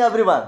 everyone.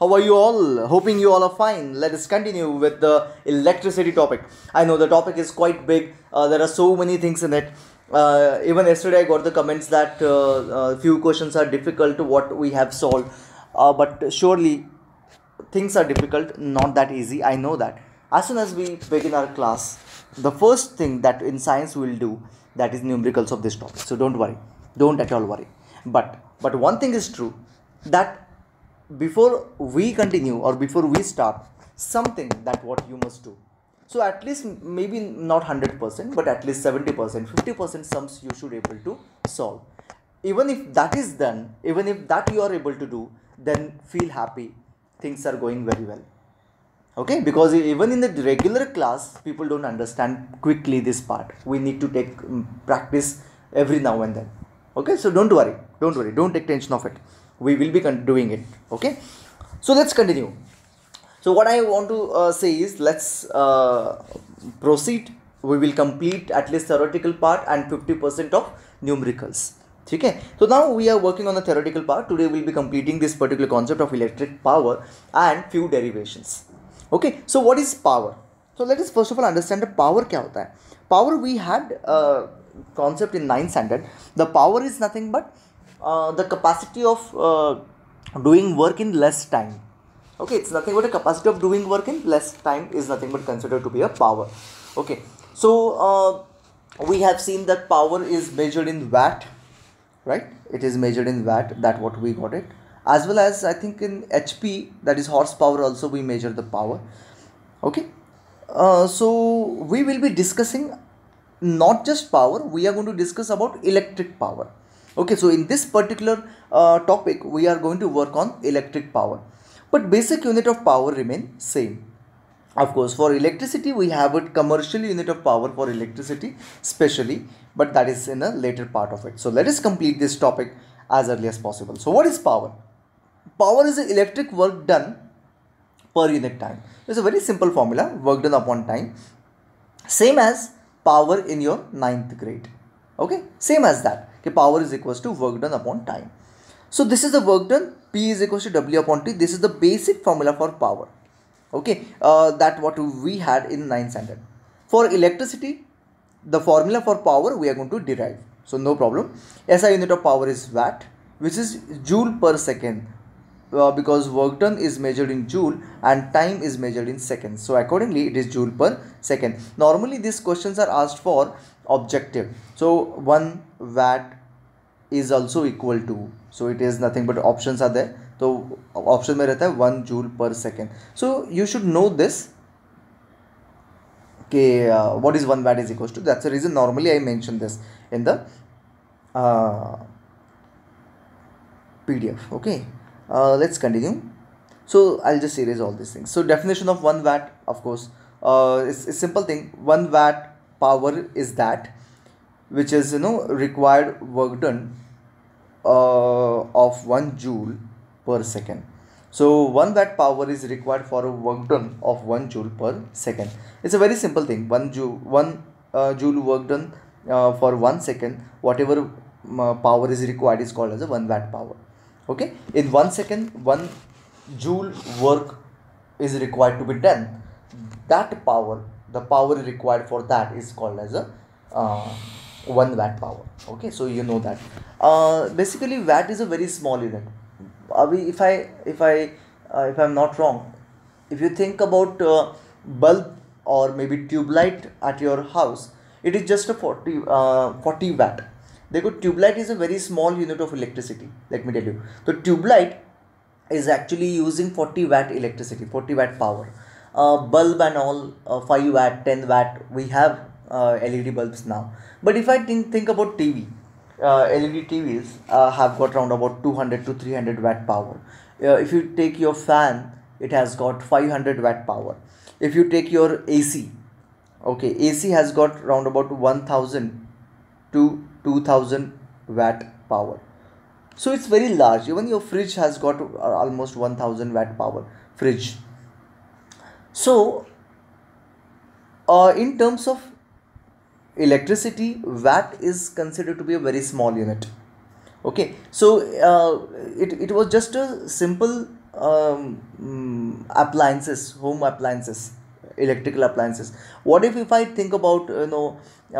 How are you all? Hoping you all are fine. Let us continue with the electricity topic. I know the topic is quite big, uh, there are so many things in it. Uh, even yesterday, I got the comments that uh, uh few questions are difficult, what we have solved. Uh, but surely, things are difficult, not that easy. I know that. As soon as we begin our class, the first thing that in science we will do that is numericals of this topic so don't worry don't at all worry but but one thing is true that before we continue or before we start something that what you must do so at least maybe not 100% but at least 70% 50% sums you should able to solve even if that is done even if that you are able to do then feel happy things are going very well okay because even in the regular class people don't understand quickly this part we need to take mm, practice every now and then okay so don't worry don't worry don't take tension of it we will be doing it okay so let's continue so what i want to uh, say is let's uh, proceed we will complete at least theoretical part and 50% of numericals okay so now we are working on the theoretical part today we'll be completing this particular concept of electric power and few derivations okay so what is power so let us first of all understand the power kya hota hai power we had a uh, concept in 9th standard the power is nothing but uh, the capacity of uh, doing work in less time okay it's nothing but a capacity of doing work in less time is nothing but considered to be a power okay so uh, we have seen that power is measured in watt right it is measured in watt that what we got it as well as i think in hp that is horsepower also we measure the power okay uh, so we will be discussing not just power we are going to discuss about electric power okay so in this particular uh, topic we are going to work on electric power but basic unit of power remain same of course for electricity we have a commercial unit of power for electricity specially but that is in a later part of it so let us complete this topic as early as possible so what is power power is the electric work done per unit time it's a very simple formula work done upon time same as power in your ninth grade okay same as that कि power is equal to work done upon time. So this is the work done P is equal to W upon T. This is the basic formula for power. Okay, uh, that what we had in 9th standard. For electricity, the formula for power we are going to derive. So no problem. SI unit of power is watt which is joule per second uh, because work done is measured in joule and time is measured in seconds so accordingly it is joule per second normally these questions are asked for objective so one watt is also equal to so it is nothing but options are there so option mein rehta hai, one joule per second so you should know this okay uh, what is one watt is equal to that's the reason normally i mention this in the uh, pdf okay uh, let's continue so i'll just erase all these things so definition of one watt of course uh, it's a simple thing one watt power is that which is you know required work done uh, of 1 joule per second so 1 watt power is required for a work done of 1 joule per second it's a very simple thing 1 joule 1 uh, joule work done uh, for 1 second whatever um, uh, power is required is called as a 1 watt power okay in 1 second 1 joule work is required to be done that power the power required for that is called as a uh, 1 watt power okay so you know that uh, basically watt is a very small unit if i if i uh, if i'm not wrong if you think about uh, bulb or maybe tube light at your house it is just a 40 uh, 40 watt light is a very small unit of electricity. Let me tell you. The tube light is actually using forty watt electricity, forty watt power bulb and all 5 watt 10 watt we have uh, led bulbs now but if i think, think about tv uh, led tvs uh, have got around about 200 to 300 watt power if you take your fan it has got 500 watt power if you take your ac okay ac has got round about 1000 to 2000 watt power so it's very large even your fridge has got almost 1000 watt power fridge so, uh, in terms of electricity, watt is considered to be a very small unit. Okay, so uh, it, it was just a simple um, mm, appliances, home appliances, electrical appliances. What if if I think about you know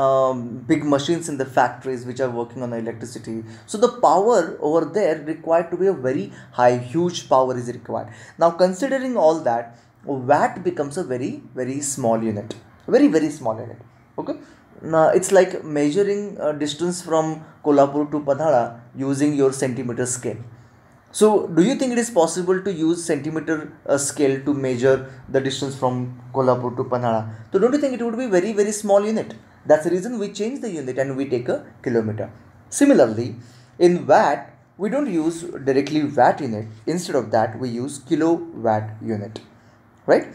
um, big machines in the factories which are working on electricity? So the power over there required to be a very high, huge power is required. Now considering all that, watt becomes a very very small unit very very small unit okay now it's like measuring distance from kolhapur to padhara using your centimeter scale so do you think it is possible to use centimeter uh, scale to measure the distance from kolhapur to Panhala? so don't you think it would be very very small unit that's the reason we change the unit and we take a kilometer similarly in watt we don't use directly watt unit instead of that we use kilowatt unit right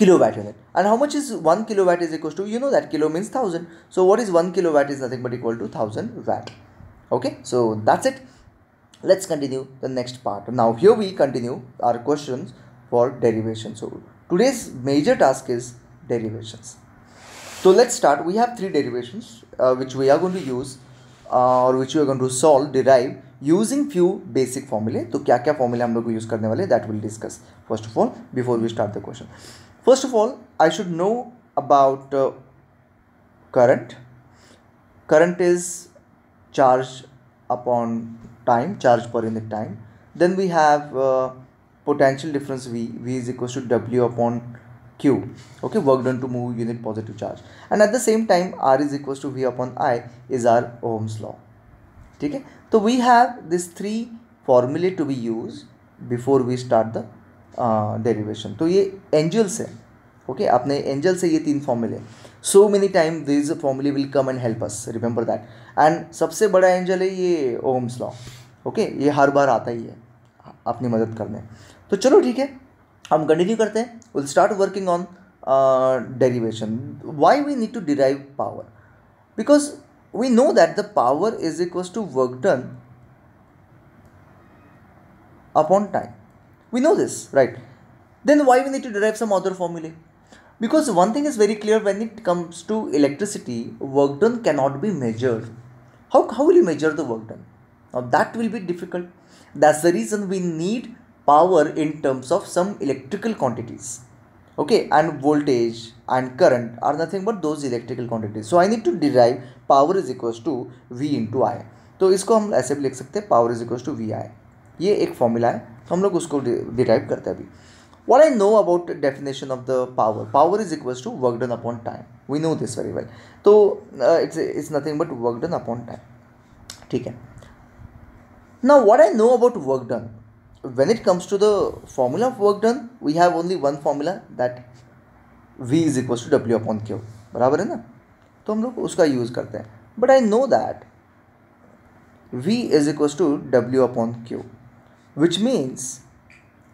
kilowatt unit and how much is 1 kilowatt is equals to you know that kilo means 1000 so what is 1 kilowatt is nothing but equal to 1000 watt okay so that's it let's continue the next part now here we continue our questions for derivation so today's major task is derivations so let's start we have three derivations uh, which we are going to use Uh, और which you to solve derive using few basic फॉर्मूले तो क्या क्या फॉर्मूले हम लोग को use करने वाले that will discuss first of all before we start the question first of all I should know about current current is charge upon time charge पर in the time then we have potential difference V V is equal to W upon Q okay work done to move unit positive charge and at the same time R is equals to V upon I is R Ohm's law ठीक है तो we have this three फॉर्मूले to be use before we start the derivation तो ये angels है okay okay? आपने angel से ये तीन फॉर्मूले सो मेनी टाइम दिस फॉर्मूले will come and help us remember that and सबसे बड़ा एंजल है ये ओम्स लॉ ओके ये हर बार आता ही है अपनी मदद करने तो चलो ठीक है हम कंटिन्यू करते हैं will start working on derivation why we need to derive power because we know that the power is equals to work done upon time we know this right then why we need to derive some other formula? because one thing is very clear when it comes to electricity work done cannot be measured how, how will you measure the work done now that will be difficult that's the reason we need power in terms of some electrical quantities okay and voltage and current are nothing but those electrical quantities so i need to derive power is equals to v into I. So इसको हम ऐसे भी लिख power is power to equals to V I ये एक we है तो हम लोग what i know about definition of the power power is equals to work done upon time we know this very well uh, so it's nothing but work done upon time ठीक है now what i know about work done when it comes to the formula of work done we have only one formula that v is equal to w upon q. बराबर है ना तो हम लोग उसका use करते हैं but I know that v is equal to w upon q, which means,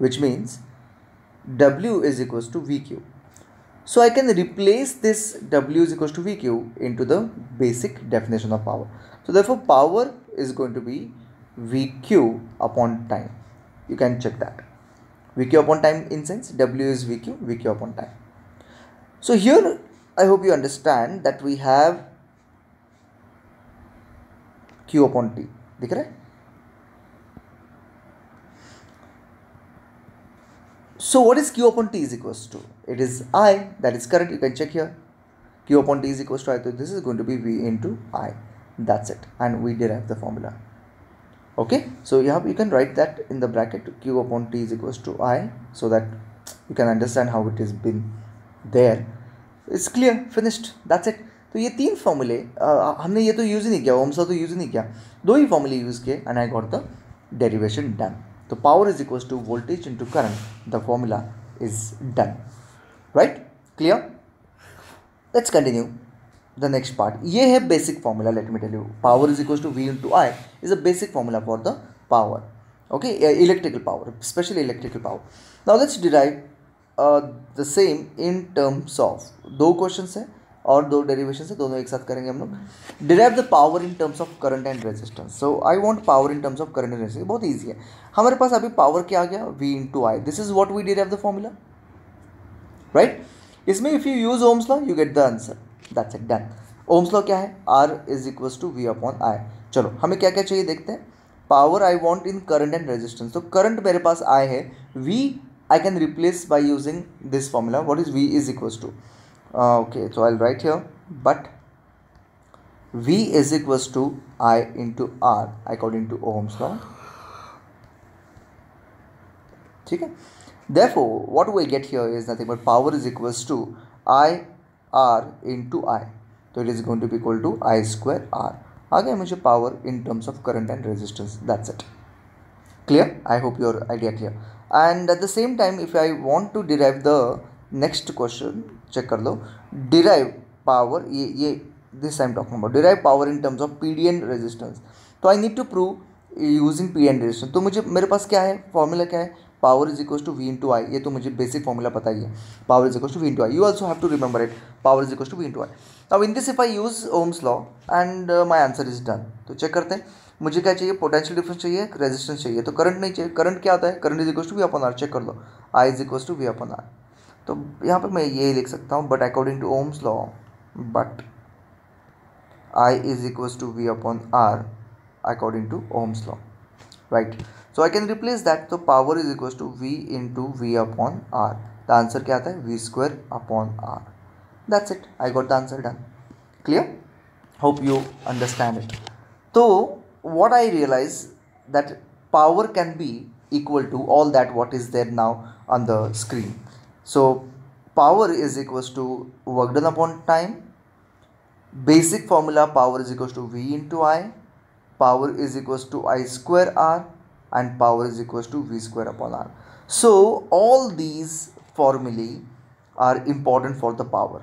which means w is equal to vq. So I can replace this w is equal to vq into the basic definition of power. So therefore power is going to be vq upon time you can check that vq upon time sense w is vq vq upon time so here i hope you understand that we have q upon t दिख So what is q upon t is equals to? It is i, that is correct, you can check here. q upon t is equals to i, so this is going to be v into i. That's it. And we derive the formula okay so you have you can write that in the bracket q upon t is equals to i so that you can understand how it has been there it's clear finished that's it तो ये तीन फॉर्मूले uh, हमने ये तो use ही नहीं किया ओम्सा तो यूज़ ही नहीं किया दो ही फॉर्मूले यूज़ किए and I got the derivation done तो power is equals to voltage into current the formula is done right clear let's continue the next part ये है basic formula let me tell you power is equal to V into I is a basic formula for the power okay electrical power specially electrical power now let's derive the same in terms of दो question है और दो derivation है दोनों एक साथ करेंगे हम लोग derive the power in terms of current and resistance so I want power in terms of current and resistance बहुत ईजी है हमारे पास अभी पावर क्या आ गया V into I this is what we derive the formula right इसमें if you use Ohm's law you get the answer that's it done Ohm's law क्या है R is equal to V upon I चलो हमें क्या क्या चाहिए देखते हैं power I want in current and resistance तो करंट मेरे पास आई है V I can replace by using this formula what is V is equals to okay so I write here but v is equals to i into r according to ohms law ठीक है therefore what we get here is nothing but power is equals to i R into I तो it is going to be equal to I square R आ गया मुझे power in terms of current and resistance that's it clear I hope your idea clear and at the same time if I want to derive the next question check कर लो derive power ये ये this I am talking about derive power in terms of P D and resistance तो I need to prove using P and resistance तो मुझे मेरे पास क्या है फॉर्मूला क्या है power is equal to V into I ये तो मुझे बेसिक फॉर्मूला पता ही है power is equal to V into I you also have to remember it power is equal to V into I अब in this if I use Ohm's law and my answer is done तो check करते हैं मुझे क्या चाहिए potential difference चाहिए resistance चाहिए तो करंट नहीं चाहिए करंट क्या आता है current is equal to V upon R check कर लो I is equal to V upon R तो यहाँ पर मैं ये लिख सकता हूँ but according to Ohm's law but I is equal to V upon R according to Ohm's law right so i can replace that the power is equals to v into v upon r the answer kya hai? v square upon r that's it i got the answer done clear hope you understand it so what i realize that power can be equal to all that what is there now on the screen so power is equals to work done upon time basic formula power is equals to v into i power is equals to i square r and power is equals to v square upon r. So all these formulae are important for the power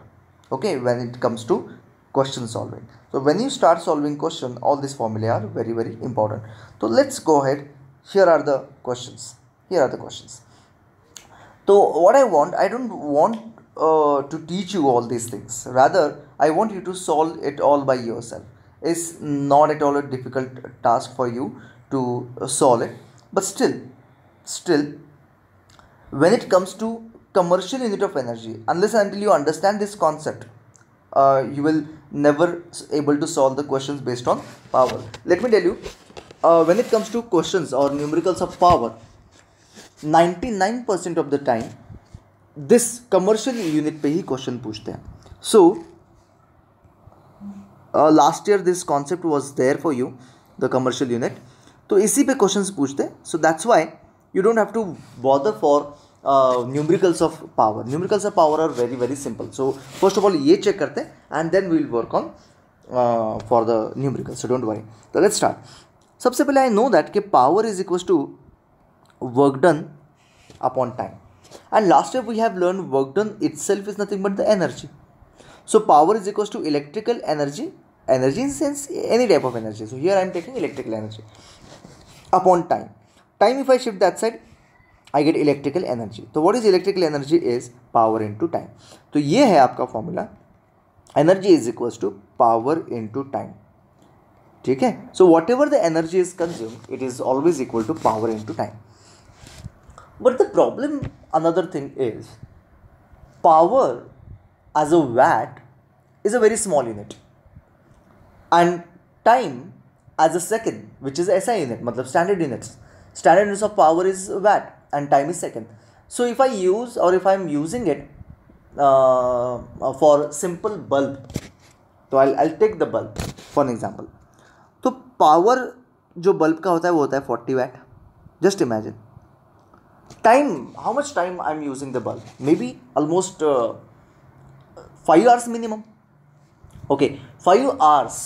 okay when it comes to question solving. So when you start solving question all these formulae are very very important. So let's go ahead here are the questions here are the questions. So what I want I don't want uh, to teach you all these things rather I want you to solve it all by yourself. It's not at all a difficult task for you to uh, solve it but still still when it comes to commercial unit of energy unless until you understand this concept uh, you will never able to solve the questions based on power let me tell you uh, when it comes to questions or numericals of power 99% of the time this commercial unit पे ही question पूछते हैं last year this concept was there for you, the commercial unit. तो इसी पे questions पूछते हैं so that's why you don't have to bother for numericals of power numericals of power are very very simple so first of all ये check करते हैं and then we'll work on for the numerical so don't worry तो let's start सबसे पहले I know that कि power is equal to work done upon time and last year we have learn work done itself is nothing but the energy so power is equal to electrical energy energy in sense any type of energy so here I am taking electrical energy upon time time if I shift that side I get electrical energy तो what is electrical energy is power into time तो ये है आपका formula energy is equals to power into time ठीक है so whatever the energy is consume it is always equal to power into time but the problem another thing is power as a watt is a very small unit and time as a second, which is SI unit, मतलब standard units. Standard units of power is watt and time is second. So if I use or if I am using it uh, for simple bulb, so I'll I'll take the bulb for an example. So, power जो bulb का होता है वो होता है 40 watt. Just imagine. Time, how much time I am using the bulb? Maybe almost uh, 5 hours minimum. Okay, 5 hours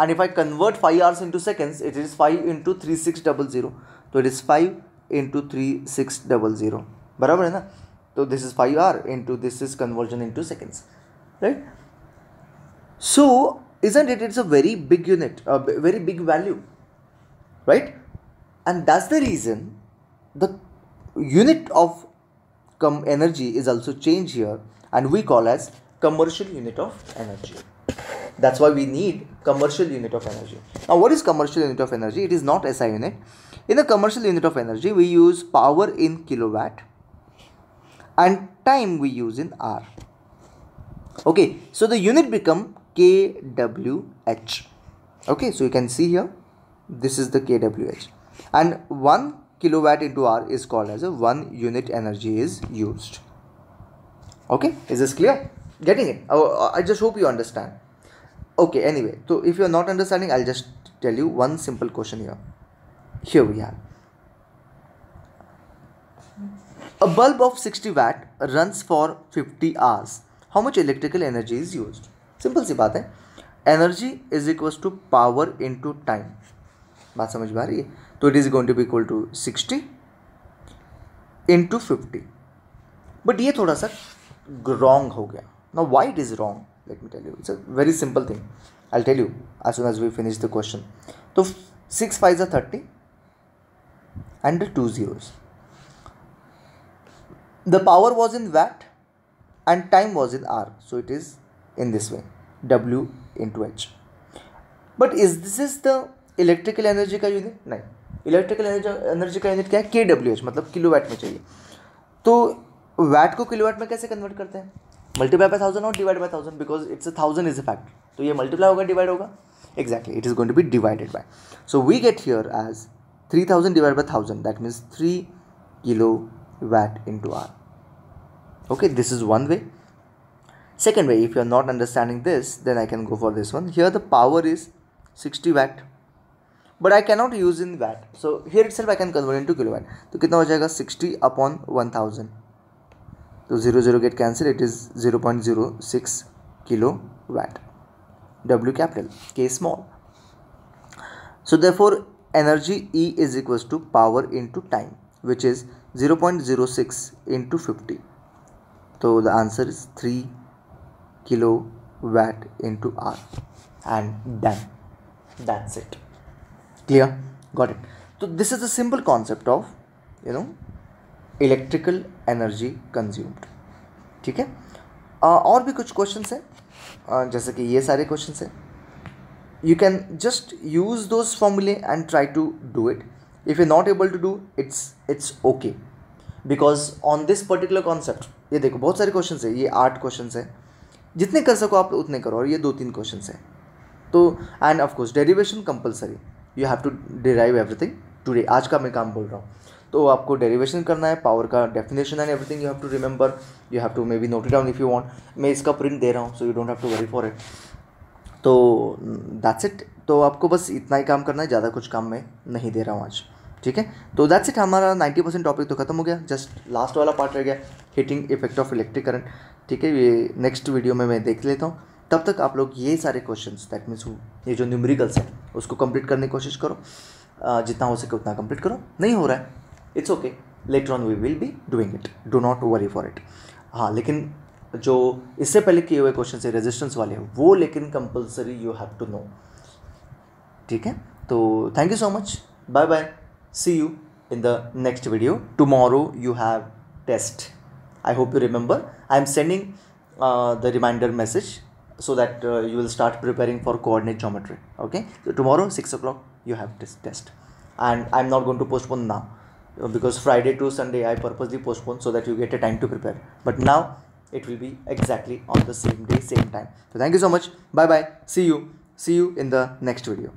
and if I convert 5 hours into seconds it is 5 into 3600 तो it is five into three six double zero बराबर है ना तो this into five hour into this is conversion into isn't it it's a very big unit a very big value right and that's the reason the unit of energy is also changed here and we call as commercial unit of energy that's why we need commercial unit of energy. Now what is commercial unit of energy? It is not SI unit. In the commercial unit of energy, we use power in kilowatt and time we use in R. Okay, so the unit become KWH. Okay, so you can see here, this is the KWH. And 1 kilowatt into R is called as a 1 unit energy is used. Okay, is this clear? Getting it? Oh, I just hope you understand. Okay anyway तो if you are not understanding I just tell you one simple question you here we have a bulb of sixty watt runs for fifty hours how much electrical energy is use simple सी बात है energy is equal to power into time बात समझ में आ रही है तो it is going to be equal to sixty into fifty but ये थोड़ा सा रॉन्ग हो गया ना white is wrong let me tell you it's a very simple thing I tell you as soon as we finish the question तो six five ज thirty and two zero the power was in watt and time was in hour so it is in this way W into H but is this is the electrical energy का unit नहीं electrical energy energy का unit क्या है K W H मतलब kilowatt में चाहिए तो VAT को किलो वैट में कैसे कन्वर्ट करते हैं मल्टीप्लाई बाय थाउजेंड और divide by thousand because it's a thousand is a fact तो ये मल्टीप्लाई होगा डिवाइड होगा exactly it is going to be divided by so we get here as three thousand divide by thousand that means three kilowatt into hour okay this is one way way if you are not understanding this then I can go for this one here the power is sixty watt but I cannot use in watt so here itself I can convert into kilowatt तो कितना हो जाएगा upon one thousand so 0 0 get cancelled it is 0 0.06 kilowatt w capital k small so therefore energy E is equals to power into time which is 0.06 into 50. So the answer is 3 kilowatt into R and done. That's it. Clear? Got it. So this is the simple concept of you know electrical energy consumed ठीक है और भी कुछ question हैं जैसे कि ये सारे क्वेश्चन हैं you can just use those फॉर्मूले and try to do it if you not able to do it's it's okay because on this particular concept ये देखो बहुत सारे क्वेश्चन है ये आठ क्वेश्चन है जितने कर सको आप उतने करो और ये दो तीन क्वेश्चन हैं तो and of course derivation compulsory you have to derive everything today आज का मैं काम बोल रहा हूँ तो आपको डेरिवेशन करना है पावर का definition and everything you have to remember you have to may be note it down if you want मैं इसका प्रिंट दे रहा हूँ so you don't have to worry for it तो दैट्स इट तो आपको बस इतना ही काम करना है ज़्यादा कुछ काम मैं नहीं दे रहा हूँ आज ठीक है तो दैट्स इट हमारा नाइन्टी परसेंट टॉपिक तो खत्म हो गया जस्ट लास्ट वाला पार्ट रह गया heating effect of electric current ठीक है ये नेक्स्ट वीडियो में मैं देख लेता हूँ तब तक आप लोग ये सारे क्वेश्चन दैट मीन्स ये जो न्यूमरिकल्स हैं उसको कंप्लीट करने की कोशिश करो जितना हो सके उतना कंप्लीट करो नहीं हो रहा है it's okay later on we will be doing it do not worry for it हाँ लेकिन जो इससे पहले किए हुए क्वेश्चन है रेजिस्टेंस वाले हैं वो लेकिन compulsory you have to know ठीक है तो thank you so much bye bye see you in the next video tomorrow you have test I hope you remember I am sending the reminder message so that you will start preparing for coordinate geometry okay tomorrow six o'clock you have test and I am not going to postpone now Uh, because Friday to Sunday I purposely postponed so that you get a time to prepare. But now it will be exactly on the same day, same time. So thank you so much. Bye bye. See you. See you in the next video.